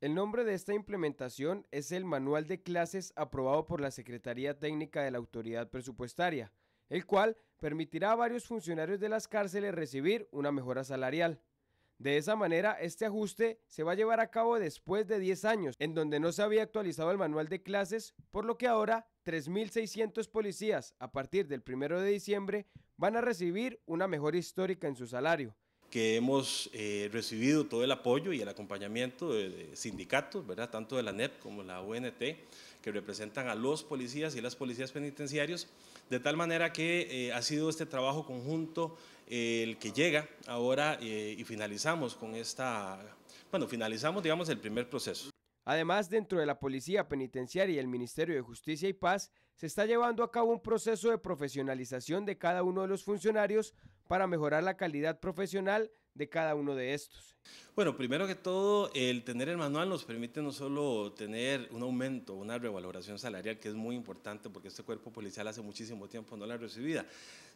El nombre de esta implementación es el Manual de Clases aprobado por la Secretaría Técnica de la Autoridad Presupuestaria, el cual permitirá a varios funcionarios de las cárceles recibir una mejora salarial. De esa manera, este ajuste se va a llevar a cabo después de 10 años, en donde no se había actualizado el manual de clases, por lo que ahora 3.600 policías, a partir del 1 de diciembre, van a recibir una mejora histórica en su salario que hemos eh, recibido todo el apoyo y el acompañamiento de, sindicatos, ¿verdad? tanto de la NEP como la UNT, que representan a los policías y las policías penitenciarios, de tal manera que eh, ha sido este trabajo conjunto eh, el que llega ahora y finalizamos con esta, bueno, finalizamos digamos el primer proceso. Además, dentro de la Policía Penitenciaria y el Ministerio de Justicia y Paz, se está llevando a cabo un proceso de profesionalización de cada uno de los funcionarios para mejorar la calidad profesional de cada uno de estos? Bueno, primero que todo, el tener el manual nos permite no solo tener un aumento, una revaloración salarial, que es muy importante porque este cuerpo policial hace muchísimo tiempo no la ha recibido.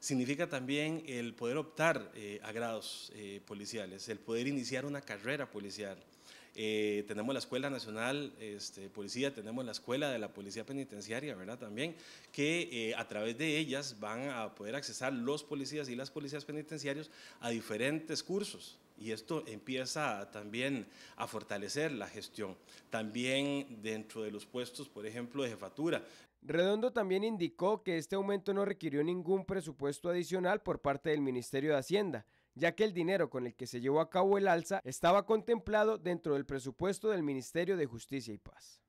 significa también el poder optar eh, a grados eh, policiales, el poder iniciar una carrera policial. Eh, tenemos la Escuela Nacional este, Policía, tenemos la Escuela de la Policía Penitenciaria, ¿verdad? También, que a través de ellas van a poder accesar los policías y las policías penitenciarios a diferentes cursos y esto empieza también a fortalecer la gestión, también dentro de los puestos, por ejemplo, de jefatura. Redondo también indicó que este aumento no requirió ningún presupuesto adicional por parte del Ministerio de Hacienda, ya que el dinero con el que se llevó a cabo el alza estaba contemplado dentro del presupuesto del Ministerio de Justicia y Paz.